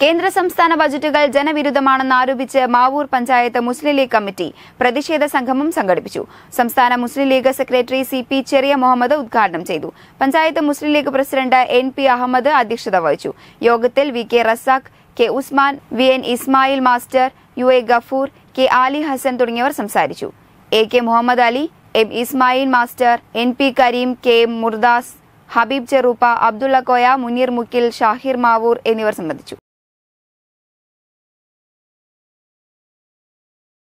കേന്ദ്ര സംസ്ഥാന ബജറ്റുകൾ ജനവിരുദ്ധമാണെന്ന് ആരോപിച്ച് മാവൂർ പഞ്ചായത്ത് മുസ്ലിം ലീഗ് കമ്മിറ്റി പ്രതിഷേധ സംഗമം സംഘടിപ്പിച്ചു സംസ്ഥാന Muslim League secretary C P Cheriya Muhammad ഉദ്ഘാടനം ചെയ്തു panchayat Muslim League president N P Ahammed അധ്യക്ഷത വഹിച്ചു യോഗത്തിൽ V K Razak K Usman V N Ismail master U A Gafoor K Aali Hasan തുടങ്ങിയവർ സംസാരിച്ചു A K Muhammad Ali M Ismail master N P Kareem K Murdas Habeeb Cheruppa Abdulla Koya Muneer Mukkil Shahir Mavoor എന്നിവർ സംബന്ധിച്ചു